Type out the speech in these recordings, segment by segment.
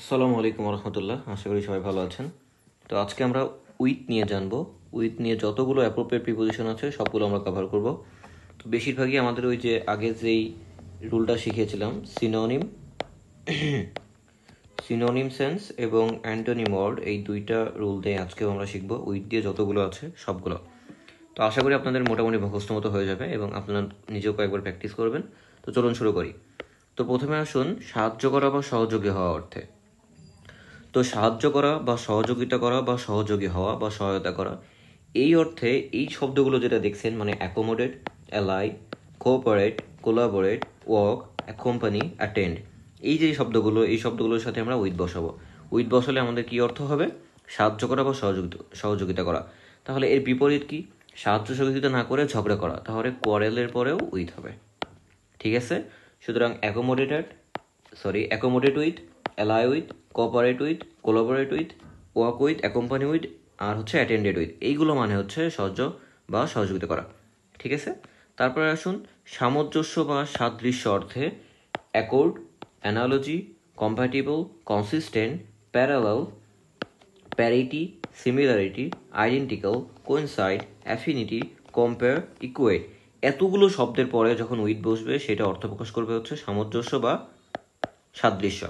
আসসালামু আলাইকুম রহমতুল্লাহ আশা করি সবাই ভালো আছেন তো আজকে আমরা উইথ নিয়ে জানবো উইথ নিয়ে যতগুলো অ্যাপ্রোপ্রিয়েট প্রিপোজিশন আছে সবগুলো আমরা কভার করব তো বেশিরভাগই আমাদের ওই যে আগে যেই রুলটা শিখিয়েছিলাম সিনোনিম সিনোনিম সেন্স এবং অ্যান্টোনিম ওয়ার্ড এই দুইটা রুল দিয়ে আজকেও আমরা শিখবো উইথ দিয়ে যতগুলো আছে সবগুলো তো আশা করি আপনাদের মোটামুটি মুখস্থ মতো হয়ে যাবে এবং আপনারা নিজেও কয়েকবার প্র্যাকটিস করবেন তো চলুন শুরু করি তো প্রথমে আসুন সাহায্য করা বা সহযোগী হওয়া অর্থে তো সাহায্য করা বা সহযোগিতা করা বা সহযোগী হওয়া বা সহায়তা করা এই অর্থে এই শব্দগুলো যেটা দেখছেন মানে accommodate ally cooperate collaborate work company attend এই যে শব্দগুলো এই শব্দগুলোর সাথে আমরা উইথ বসাবো উইথ বসালে আমাদের কি অর্থ হবে সাহায্য করা বা সহযোগিতা সহযোগিতা করা তাহলে এর বিপরীত কি সাহায্য সহযোগিতা না করে ঝগড়া করা তাহলে কোয়ারেলের পরেও উইথ হবে ঠিক আছে সুতরাং accommodated sorry accommodate with ally with cooperate with collaborate with work with accompany with আর হচ্ছে অ্যাটেন্ডেড উইথ এইগুলো মানে হচ্ছে সহ্য বা সহযোগিতা করা ঠিক আছে তারপরে আসুন সামঞ্জস্য বা সাদৃশ্য অর্থে accord analogy compatible consistent parallel parity similarity identical coincide affinity compare equate এতগুলো শব্দের পরে যখন উইথ বসবে সেটা অর্থ প্রকাশ করবে হচ্ছে সামঞ্জস্য বা সাদৃশ্য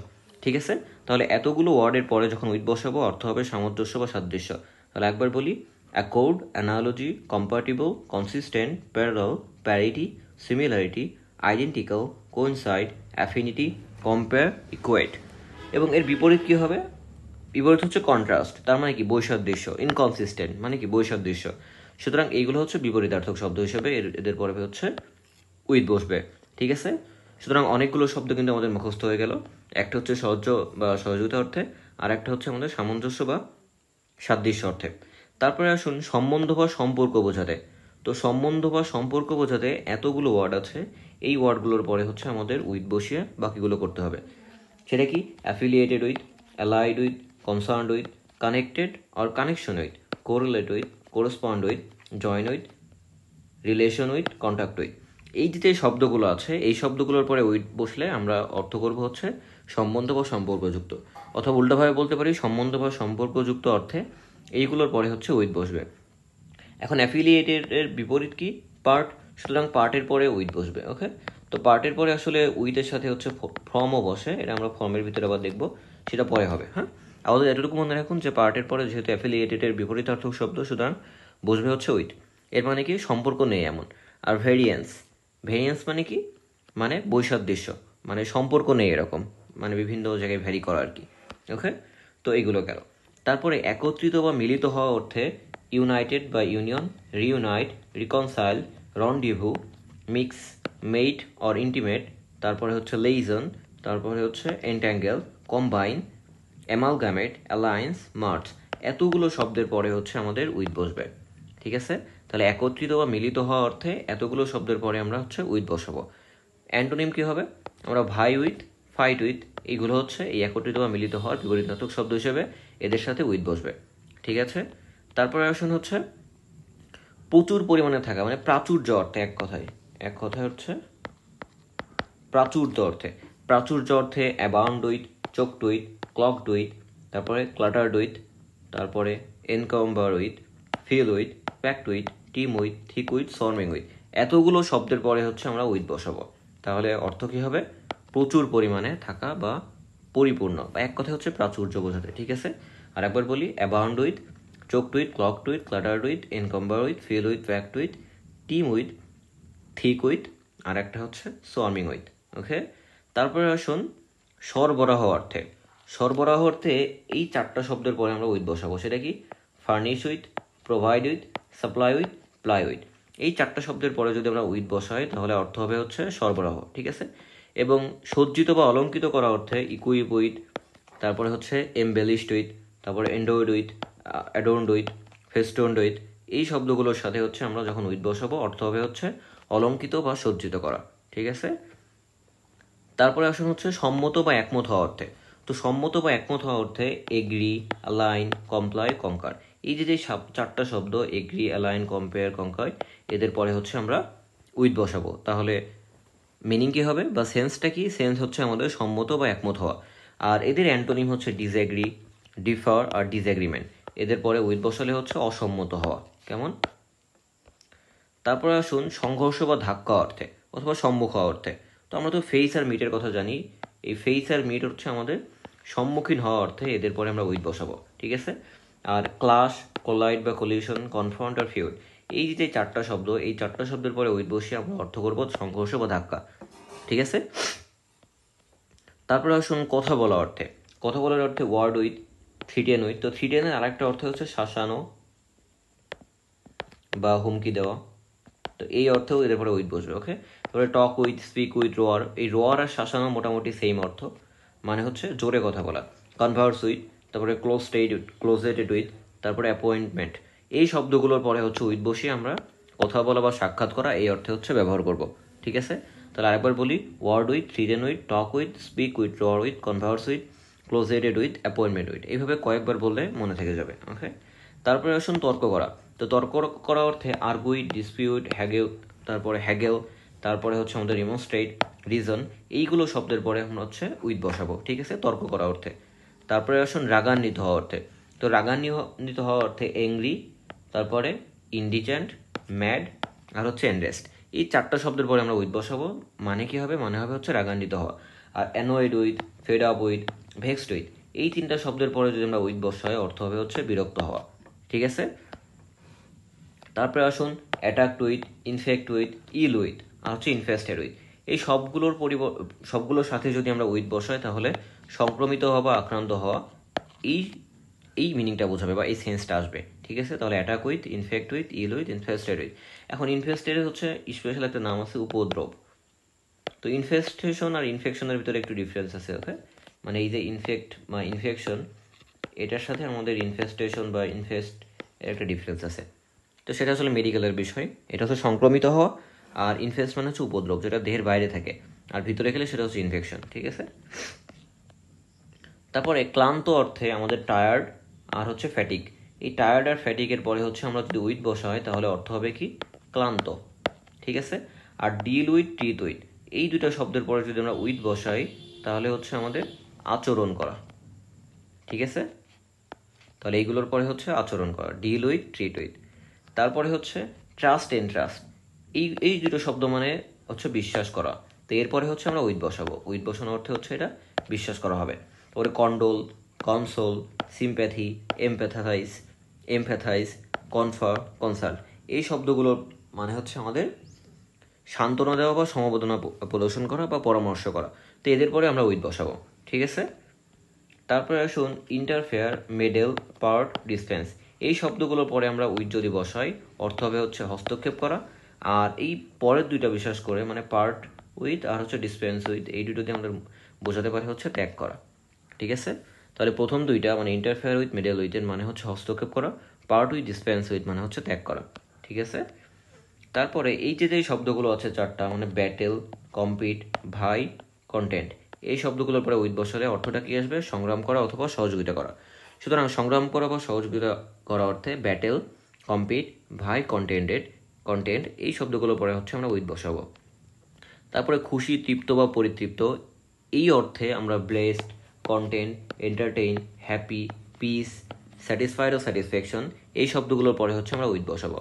ঠিক আছে তাহলে এতগুলো ওয়ার্ডের পরে যখন উইথ বসাবো অর্থ হবে সামঞ্জস্য বা সাদৃশ্য তাহলে একবার বলি accord analogy compatible consistent parallel parity similarity identical coincide affinity compare equate এবং এর বিপরীত কী হবে বিপরীত হচ্ছে কন্ট্রাস্ট তার মানে কি বৈসাদৃশ্য ইনকনসিস্টেন্ট মানে কি বৈসাদৃশ্য সুতরাং এইগুলো হচ্ছে বিপরীতার্থক শব্দ হিসেবে এদের পরে হচ্ছে উইথ বসবে ঠিক আছে সুতরাং অনেকগুলো শব্দ কিন্তু আমাদের মুখস্থ হয়ে গেল একটা হচ্ছে সহজ বা সহযোগিতা অর্থে আর একটা হচ্ছে আমাদের সামঞ্জস্য বা সাদৃশ্য অর্থে তারপরে আসুন সম্বন্ধ বা সম্পর্ক বোঝাতে তো সম্বন্ধ বা সম্পর্ক বোঝাতে এতগুলো ওয়ার্ড আছে এই ওয়ার্ডগুলোর পরে হচ্ছে আমাদের উইথ বসিয়ে বাকিগুলো করতে হবে সেটা কি affiliated with allied with concerned with connected আর connection with correlate with correspond with join with relation with contact with এই যে শব্দগুলো আছে এই শব্দগুলোর পরে উইট বসলে আমরা অর্থ করব হচ্ছে সম্বন্ধ বা সম্পর্কযুক্ত অথবা উল্টাভাবে বলতে পারি সম্বন্ধ বা সম্পর্কযুক্ত অর্থে এইগুলোর পরে হচ্ছে উইথ বসবে এখন অ্যাফিলিয়েটেড এর বিপরীত কি পার্ট সুতরাং পার্টের পরে উইথ বসবে ওকে তো পার্টের পরে আসলে উইথের সাথে হচ্ছে ফর্মও বসে এটা আমরা ফর্মের ভিতরে আবার দেখবো সেটা পরে হবে হ্যাঁ আমাদের এতটুকু মনে রাখুন যে পার্টের পরে যেহেতু অ্যাফিলিয়েটেডের বিপরীতার্থক শব্দ সুতরাং বসবে হচ্ছে উইথ এর মানে কি সম্পর্ক নেই এমন আর ভেরিয়েন্স ভেরিয়েন্স মানে কি মানে বৈসাদৃশ্য মানে সম্পর্ক নেই এরকম মানে বিভিন্ন জায়গায় ভ্যারি করা আর কি ওকে তো এগুলো গেল তারপরে একত্রিত বা মিলিত হওয়া অর্থে ইউনাইটেড বা union reunite reconcile rendezvous mix mate or intimate তারপরে হচ্ছে লেইজন তারপরে হচ্ছে entangle combine amalgamate alliance merge এতগুলো শব্দের পরে হচ্ছে আমাদের উইথ বসবে ঠিক আছে তাহলে একত্রিত বা মিলিত হওয়া অর্থে এতগুলো শব্দের পরে আমরা হচ্ছে উইথ বসাবো অ্যান্টোনিম কি হবে আমরা ভাই উইথ ফাইট উইথ এইগুলো হচ্ছে এই একত্রিত বা মিলিত হওয়ার বিপরীতাত্মক শব্দ হিসেবে এদের সাথে উইথ বসবে ঠিক আছে তারপরে আসুন হচ্ছে প্রচুর পরিমাণে থাকা মানে প্রাচুর্য অর্থে এক কথায় এক কথায় হচ্ছে প্রাচুর্য অর্থে প্রাচুর্য অর্থে অ্যাবাউন্ড উইথ চোখ টুইথ ক্লক টুইথ তারপরে ক্লাটার উইথ তারপরে encumber with fill with packed with teem with thick with swarming with এতগুলো শব্দের পরে হচ্ছে আমরা উইথ বসাবো তাহলে অর্থ কী হবে প্রচুর পরিমাণে থাকা বা পরিপূর্ণ বা এক কথা হচ্ছে প্রাচুর্য বোঝাতে ঠিক আছে আর একবার বলি abound with choked with clogged with clutter with encumber with fill with packed with teem with thick with আর একটা হচ্ছে সোয়ার্মিং উইথ ওকে তারপরে আসুন সরবরাহ অর্থে সরবরাহ অর্থে এই চারটা শব্দের পরে আমরা উইথ বসাবো সেটা কি furnish with provide with supply with ply with এই চারটা শব্দের পরে যদি আমরা উইথ বসাই তাহলে অর্থ হবে হচ্ছে সরবরাহ ঠিক আছে এবং সজ্জিত বা অলঙ্কিত করা অর্থে ইকুইপ উইথ তারপরে হচ্ছে এমবেলিস্ট উইথ তারপরে endowed with adorned with festooned with এই শব্দগুলোর সাথে হচ্ছে আমরা যখন উইথ বসাবো অর্থ হবে হচ্ছে অলঙ্কিত বা সজ্জিত করা ঠিক আছে তারপরে আসুন হচ্ছে সম্মত বা একমত হওয়া অর্থে তো সম্মত বা একমত হওয়া অর্থে এগ্রি লাইন কমপ্লাই কঙ্কার এই যে যে চারটা শব্দ এগ্রি অ্যালাইন কম্পেয়ার কঙ্কয় এদের পরে হচ্ছে আমরা উইথ বসাবো তাহলে মিনিং কী হবে বা সেন্সটা কি সেন্স হচ্ছে আমাদের সম্মত বা একমত হওয়া আর এদের অ্যান্টোনিম হচ্ছে ডিজ্যাগ্রি ডিফার আর ডিজ্যাগ্রিমেন্ট এদের পরে উইথ বসালে হচ্ছে অসম্মত হওয়া কেমন তারপরে আসুন সংঘর্ষ বা ধাক্কা অর্থে অথবা সম্মুখ অর্থে তো আমরা তো ফেইস আর মিটের কথা জানি এই ফেইস আর মিট হচ্ছে আমাদের সম্মুখীন হওয়া অর্থে এদের পরে আমরা উইথ বসাবো ঠিক আছে আর ক্লাশ কোলাইড বা কলিউশন কনফ্রন্ট আর ফিউড এই যে চারটা শব্দ এই চারটা শব্দের পরে ওই বসে আমরা অর্থ করবো সংঘর্ষ বা ধাক্কা ঠিক আছে তারপরে আসুন কথা বলা অর্থে কথা বলার অর্থে ওয়ার্ড উইথ থ্রিটেন উইথ তো থ্রিটেনের আরেকটা অর্থ হচ্ছে শাসানো বা হুমকি দেওয়া তো এই অর্থেও এদের পরে উইথ বসবে ওকে তারপরে টক উইথ স্পিক উইথ রোয়ার এই রোয়ার আর শাসানো মোটামুটি সেম অর্থ মানে হচ্ছে জোরে কথা বলা কনভার্স উইথ তারপরে ক্লোজ স্টেড ক্লোজেটেড উইথ তারপরে অ্যাপয়েন্টমেন্ট এই শব্দগুলোর পরে হচ্ছে উইথ বসিয়ে আমরা কথা বলা বা সাক্ষাৎ করা এই অর্থে হচ্ছে ব্যবহার করব ঠিক আছে তাহলে আরেকবার বলি word with threaten with talk with speak with roar with converse with closeted with appointment with এইভাবে কয়েকবার বললে মনে থেকে যাবে ওকে তারপরে আসুন তর্ক করা তো তর্ক করা অর্থে উইথ ডিসপিউট হ্যাগেও তারপরে হ্যাগেল তারপরে হচ্ছে আমাদের রিমোস্ট্রেট রিজন এইগুলো শব্দের পরে আমরা হচ্ছে উইথ বসাবো ঠিক আছে তর্ক করা অর্থে তারপরে আসুন রাগান্বিত হওয়া অর্থে তো রাগান্বিত হওয়া অর্থে অ্যাংরি তারপরে ইন্ডিজেন্ট ম্যাড আর হচ্ছে এনরেস্ট এই চারটা শব্দের পরে আমরা উইথ বসাবো মানে কি হবে মানে হবে হচ্ছে রাগান্বিত হওয়া আর annoyed with fed up with vexed with এই তিনটা শব্দের পরে যদি আমরা উইথ বসাই অর্থ হবে হচ্ছে বিরক্ত হওয়া ঠিক আছে তারপরে আসুন attack with infect with ill with আর হচ্ছে ইনফেস্টেড উইথ এই সবগুলোর পরিব সবগুলোর সাথে যদি আমরা উইথ বসাই তাহলে সংক্রমিত হওয়া বা আক্রান্ত হওয়া এই এই মিনিংটা বোঝাবে বা এই সেন্সটা আসবে ঠিক আছে তাহলে attack with infect with ill with infested with এখন ইনফেস্টেড হচ্ছে স্পেশাল একটা নাম আছে উপদ্রব তো ইনফেস্টেশন আর ইনফেকশনের ভিতরে একটু ডিফারেন্স আছে ওকে মানে এই যে ইনফেক্ট বা ইনফেকশন এটার সাথে আমাদের ইনফেস্টেশন বা ইনফেস্ট এর একটা ডিফারেন্স আছে তো সেটা আসলে মেডিকেলের বিষয় এটা হচ্ছে সংক্রমিত হওয়া আর ইনফেস্ট মানে হচ্ছে উপদ্রব যেটা দেহের বাইরে থাকে আর ভিতরে গেলে সেটা হচ্ছে ইনফেকশন ঠিক আছে তারপরে ক্লান্ত অর্থে আমাদের টায়ার্ড আর হচ্ছে ফ্যাটিক এই টায়ার্ড আর ফ্যাটিকের পরে হচ্ছে আমরা যদি উইথ বসা হয় তাহলে অর্থ হবে কি ক্লান্ত ঠিক আছে আর ডিল উইথ ট্রিট উইথ এই দুটো শব্দের পরে যদি আমরা উইথ বসাই তাহলে হচ্ছে আমাদের আচরণ করা ঠিক আছে তাহলে এইগুলোর পরে হচ্ছে আচরণ করা ডিল উইথ ট্রিট উইথ তারপরে হচ্ছে ট্রাস্ট এন্ড ট্রাস্ট এই এই দুটো শব্দ মানে হচ্ছে বিশ্বাস করা তো এরপরে হচ্ছে আমরা উইথ বসাবো উইথ বসানোর অর্থে হচ্ছে এটা বিশ্বাস করা হবে তারপরে condole console sympathy empathise empathise confer concert এই শব্দগুলোর মানে হচ্ছে আমাদের সান্ত্বনা দেওয়া বা সমবেদনা প্রদর্শন করা বা পরামর্শ করা তো এদের পরে আমরা উইথ বসাবো ঠিক আছে তারপরে আসুন ইন্টারফেয়ার মেডেল পার্ট ডিসপেন্স এই শব্দগুলোর পরে আমরা উইথ যদি বসাই অর্থ হবে হচ্ছে হস্তক্ষেপ করা আর এই পরের দুইটা বিশ্বাস করে মানে পার্ট উইথ আর হচ্ছে ডিসপেন্স উইথ এই দুটো দিয়ে আমরা বোঝাতে পারে হচ্ছে ত্যাগ করা ঠিক আছে তাহলে প্রথম দুইটা মানে ইন্টারফেয়ার উইথ মিডিয়াল উইথের মানে হচ্ছে হস্তক্ষেপ করা পার্ট উইথ ডিসপেন্স উইথ মানে হচ্ছে ত্যাগ করা ঠিক আছে তারপরে এই যে যে শব্দগুলো আছে চারটা মানে ব্যাটেল কম্পিট ভাই কন্টেন্ট এই শব্দগুলোর পরে উইথ বসালে অর্থটা কী আসবে সংগ্রাম করা অথবা সহযোগিতা করা সুতরাং সংগ্রাম করা বা সহযোগিতা করা অর্থে battle compete vie contented content এই শব্দগুলোর পরে হচ্ছে আমরা উইথ বসাবো তারপরে খুশি তৃপ্ত বা পরিতৃপ্ত এই অর্থে আমরা blessed content entertain happy peace satisfied ও স্যাটিসফ্যাকশন এই শব্দগুলোর পরে হচ্ছে আমরা উইথ বসাবো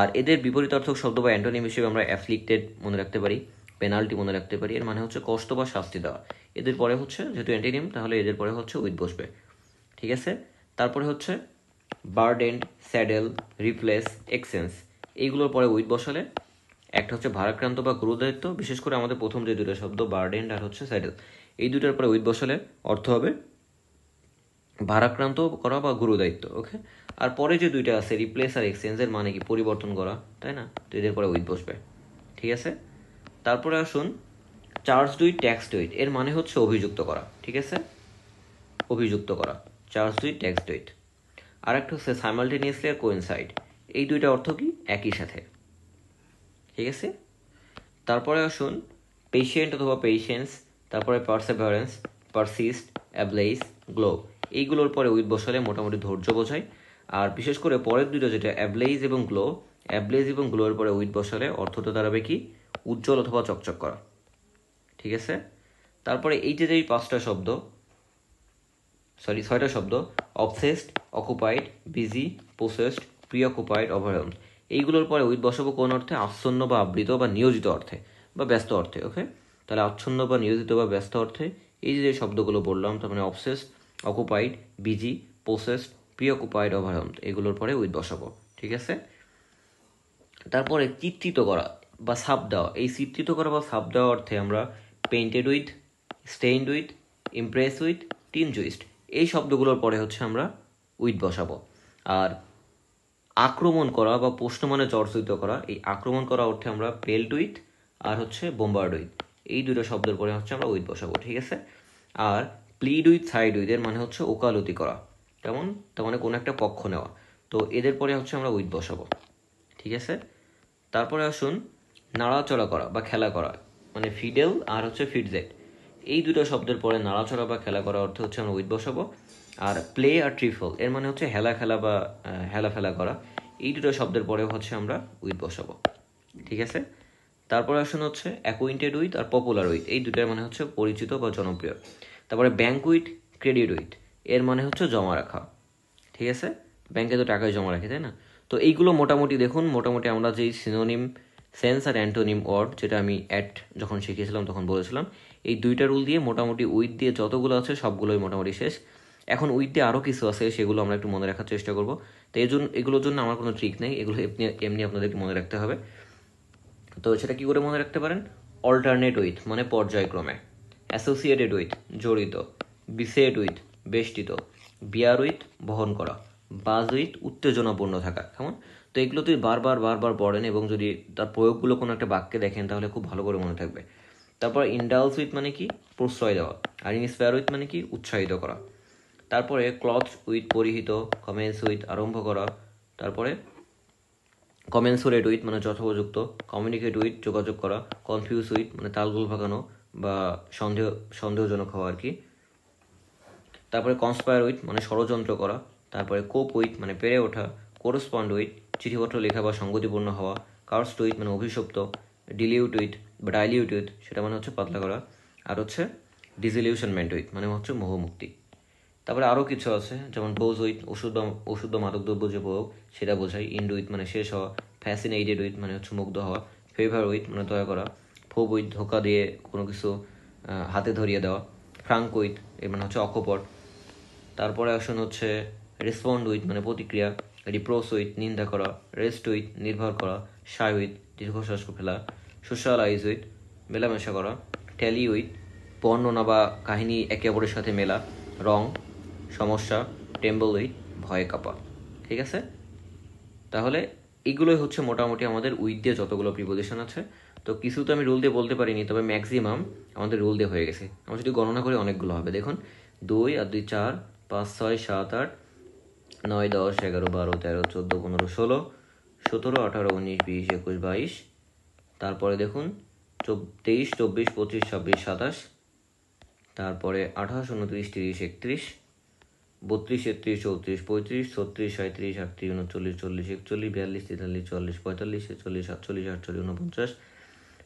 আর এদের বিপরীতার্থক শব্দ বা অ্যান্টোনিম হিসেবে আমরা অ্যাফ্লিক্টেড মনে রাখতে পারি পেনাল্টি মনে রাখতে পারি এর মানে হচ্ছে কষ্ট বা শাস্তি দেওয়া এদের পরে হচ্ছে যেহেতু অ্যান্টিনিম তাহলে এদের পরে হচ্ছে উইথ বসবে ঠিক আছে তারপরে হচ্ছে বার্ডেন্ড স্যাডেল রিপ্লেস এক্সেন্স এইগুলোর পরে উইথ বসালে একটা হচ্ছে ভারাক্রান্ত বা গুরুদায়িত্ব বিশেষ করে আমাদের প্রথম যে দুটো শব্দ বার্ডেন্ড আর হচ্ছে স্যাডেল এই দুটার পরে উইথ বসালে অর্থ হবে ভারাক্রান্ত করা বা গুরু দায়িত্ব ওকে আর পরে যে দুইটা আছে রিপ্লেস আর এক্সচেঞ্জের মানে কি পরিবর্তন করা তাই না তো এদের পরে উইথ বসবে ঠিক আছে তারপরে আসুন চার্জ ডুই ট্যাক্স ডুইট এর মানে হচ্ছে অভিযুক্ত করা ঠিক আছে অভিযুক্ত করা চার্জ ডুই ট্যাক্স ডুইট আর একটা হচ্ছে সাইমালটেনিয়াসলি আর কোয়েনসাইড এই দুইটা অর্থ কি একই সাথে ঠিক আছে তারপরে আসুন পেশেন্ট অথবা পেশেন্স তারপরে পারসেভারেন্স পারসিস্ট অ্যাবলেইস গ্লো এইগুলোর পরে উইথ বসালে মোটামুটি ধৈর্য বোঝায় আর বিশেষ করে পরের দুটো যেটা অ্যাবলেইজ এবং গ্লো অ্যাবলেজ এবং গ্লোয়ের পরে উইথ বসালে অর্থটা দাঁড়াবে কি উজ্জ্বল অথবা চকচক করা ঠিক আছে তারপরে এই যে যেই পাঁচটা শব্দ সরি ছয়টা শব্দ obsessed occupied busy possessed preoccupied এইগুলোর পরে উইথ বসাবো কোন অর্থে আচ্ছন্ন বা আবৃত বা নিয়োজিত অর্থে বা ব্যস্ত অর্থে ওকে তাহলে আচ্ছন্ন বা নিয়োজিত বা ব্যস্ত অর্থে এই যে শব্দগুলো বললাম তার মানে obsessed occupied busy preoccupied overwhelmed এগুলোর পরে উইথ বসাবো ঠিক আছে তারপরে চিত্রিত করা বা সাপ দেওয়া এই চিত্রিত করা বা সাপ দেওয়া অর্থে আমরা painted with stained with impress with টিন জুইস্ট এই শব্দগুলোর পরে হচ্ছে আমরা উইথ বসাবো আর আক্রমণ করা বা প্রশ্নমানে চর্চিত করা এই আক্রমণ করা অর্থে আমরা পেল্ট উইথ আর হচ্ছে বোম্বার্ড উইথ এই দুটো শব্দের পরে হচ্ছে আমরা উইথ বসাবো ঠিক আছে আর প্লিড উইথ সাইড উইথ এর মানে হচ্ছে ওকালতি করা কেমন তার মানে কোনো একটা পক্ষ নেওয়া তো এদের পরে হচ্ছে আমরা উইথ বসাবো ঠিক আছে তারপরে আসুন নাড়াচড়া করা বা খেলা করা মানে ফিডেল আর হচ্ছে ফিডজেট এই দুটো শব্দের পরে নাড়াচড়া বা খেলা করা অর্থ হচ্ছে আমরা উইথ বসাবো আর প্লে আর ট্রিফল এর মানে হচ্ছে হেলা খেলা বা হেলা ফেলা করা এই দুটো শব্দের পরে হচ্ছে আমরা উইথ বসাবো ঠিক আছে তারপরে অপশন হচ্ছে অ্যাকুইন্টেড উইথ আর পপুলার উইথ এই দুটার মানে হচ্ছে পরিচিত বা জনপ্রিয় তারপরে ব্যাঙ্ক উইথ ক্রেডিট উইথ এর মানে হচ্ছে জমা রাখা ঠিক আছে ব্যাংকে তো টাকায় জমা রাখে তাই না তো এইগুলো মোটামুটি দেখুন মোটামুটি আমরা যেই সিনোনিম সেন্স আর অ্যান্টোনিম ওয়ার্ড যেটা আমি অ্যাট যখন শিখেছিলাম তখন বলেছিলাম এই দুইটা রুল দিয়ে মোটামুটি উইথ দিয়ে যতগুলো আছে সবগুলোই মোটামুটি শেষ এখন উইথ দিয়ে আরও কিছু আছে সেগুলো আমরা একটু মনে রাখার চেষ্টা করবো তো এই জন্য এগুলোর জন্য আমার কোনো ট্রিক নেই এগুলো এমনি এমনি আপনাদেরকে মনে রাখতে হবে তো সেটা কি করে মনে রাখতে পারেন অল্টারনেট উইথ মানে পর্যায়ক্রমে অ্যাসোসিয়েটেড উইথ জড়িত বিসেট উইথ বেষ্টিত বিয়ার উইথ বহন করা বাজ উইথ উত্তেজনাপূর্ণ থাকা কেমন তো এগুলো তুই বারবার বারবার পড়েন এবং যদি তার প্রয়োগগুলো কোনো একটা বাক্যে দেখেন তাহলে খুব ভালো করে মনে থাকবে তারপর ইন্ডালস উইথ মানে কি প্রশ্রয় দেওয়া আর ইনস্পায়ার উইথ মানে কি উৎসাহিত করা তারপরে ক্লথ উইথ পরিহিত কমেন্স উইথ আরম্ভ করা তারপরে কমেন্সুরেট উইথ মানে যথোপযুক্ত কমিউনিকেট উইথ যোগাযোগ করা কনফিউজ উইথ মানে তালগুল ভাগানো বা সন্দেহ সন্দেহজনক হওয়া আর কি তারপরে কনস্পায়ার উইথ মানে ষড়যন্ত্র করা তারপরে কোপ উইথ মানে পেরে ওঠা কোরসপন্ড উইথ চিঠিপত্র লেখা বা সঙ্গতিপূর্ণ হওয়া কার্স উইথ মানে অভিশপ্ত ডিলিউট উইথ বা ডাইলিউট উইথ সেটা মানে হচ্ছে পাতলা করা আর হচ্ছে ডিজিলিউশনমেন্ট উইথ মানে হচ্ছে মোহমুক্তি তারপরে আরও কিছু আছে যেমন ডোজ উইথ ওষুধ বা ওষুধ বা মাদকদ্রব্য যে প্রয়োগ সেটা বোঝায় ইন্ড উইথ মানে শেষ হওয়া ফ্যাসিনেটেড উইথ মানে হচ্ছে মুগ্ধ হওয়া ফেভার উইথ মানে দয়া করা ফোব উইথ ধোকা দিয়ে কোনো কিছু হাতে ধরিয়ে দেওয়া ফ্রাঙ্ক উইথ এর মানে হচ্ছে অকপট তারপরে আসুন হচ্ছে রেসপন্ড উইথ মানে প্রতিক্রিয়া রিপ্রোস উইথ নিন্দা করা রেস্ট উইথ নির্ভর করা সাই উইথ দীর্ঘশ্বাস ফেলা সোশ্যালাইজ উইথ মেলামেশা করা ট্যালি উইথ বর্ণনা বা কাহিনী একে অপরের সাথে মেলা রং সমস্যা টেম্বলি ভয়ে কাপা ঠিক আছে তাহলে এগুলোই হচ্ছে মোটামুটি আমাদের উইথ দিয়ে যতগুলো প্রিপোজিশন আছে তো কিছু তো আমি রুল দিয়ে বলতে পারিনি তবে ম্যাক্সিমাম আমাদের রুল দিয়ে হয়ে গেছে আমরা যদি গণনা করি অনেকগুলো হবে দেখুন দুই আর দুই চার পাঁচ ছয় সাত আট নয় দশ এগারো বারো তেরো চোদ্দো পনেরো ষোলো সতেরো আঠারো উনিশ বিশ একুশ বাইশ তারপরে দেখুন তেইশ চব্বিশ পঁচিশ ছাব্বিশ সাতাশ তারপরে আঠাশ উনত্রিশ তিরিশ একত্রিশ বত্রিশ একত্রিশ চৌত্রিশ পঁয়ত্রিশ ছত্রিশ সাঁত্রিশ আটত্রিশ উনচল্লিশ চল্লিশ একচল্লিশ বিয়াল্লিশ তেতাল্লিশ চল্লিশ পঁয়তাল্লিশ ছেচল্লিশ সাতচল্লিশ আটচল্লিশ উনপঞ্চাশ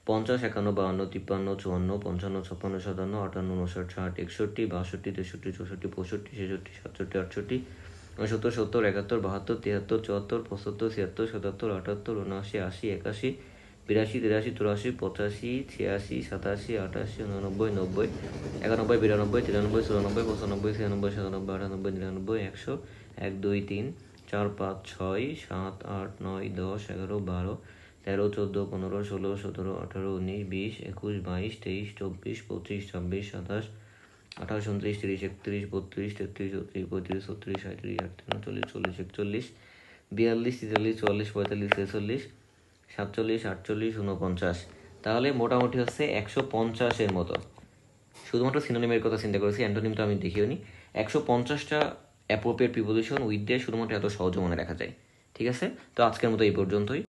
পঞ্চাশ একান্ন বাহান্ন তিপ্পান্ন চুয়ান্ন পঞ্চান্ন ছাপ্পান্ন সাতান্ন আটান্ন উনষাট ষাট একষট্টি বাষট্টি তেষট্টি চৌষট্টি পঁয়ষট্টি ছেষট্টি সাতষট্টি আটষট্টি উনসত্তর সত্তর একাত্তর বাহাত্তর তিয়াত্তর চুয়াত্তর পঁচাত্তর ছিয়াত্তর সাতাত্তর আটাত্তর উনআশি আশি একাশি বিরাশি তিরাশি চুরাশি পঁচাশি ছিয়াশি সাতাশি আটাশি উননব্বই নব্বই একানব্বই বিরানব্বই তিরানব্বই চুরানব্বই পঁচানব্বই ছিয়ানব্বই সাতানব্বই আটানব্বই নিরানব্বই একশো এক দুই তিন চার পাঁচ ছয় সাত আট নয় দশ এগারো বারো তেরো চোদ্দো পনেরো ষোলো সতেরো আঠারো উনিশ বিশ একুশ বাইশ তেইশ চব্বিশ পঁচিশ ছাব্বিশ সাতাশ আঠাশ উনত্রিশ তিরিশ একত্রিশ বত্রিশ তেত্রিশ চৌত্রিশ পঁয়ত্রিশ ছত্রিশ সাঁত্রিশ আটত্রিশ চল্লিশ চল্লিশ একচল্লিশ বিয়াল্লিশ তেতাল্লিশ চুয়াল্লিশ পঁয়তাল্লিশ ছেচল্লিশ সাতচল্লিশ আটচল্লিশ উনপঞ্চাশ তাহলে মোটামুটি হচ্ছে একশো পঞ্চাশের মতো শুধুমাত্র সিনোনিমের কথা চিন্তা করেছি অ্যান্টোনিম তো আমি দেখিও নি একশো পঞ্চাশটা অ্যাপ্রোপ্রিয়েট প্রিপোজিশন উইথ দিয়ে শুধুমাত্র এত সহজ মনে রাখা যায় ঠিক আছে তো আজকের মতো এই পর্যন্তই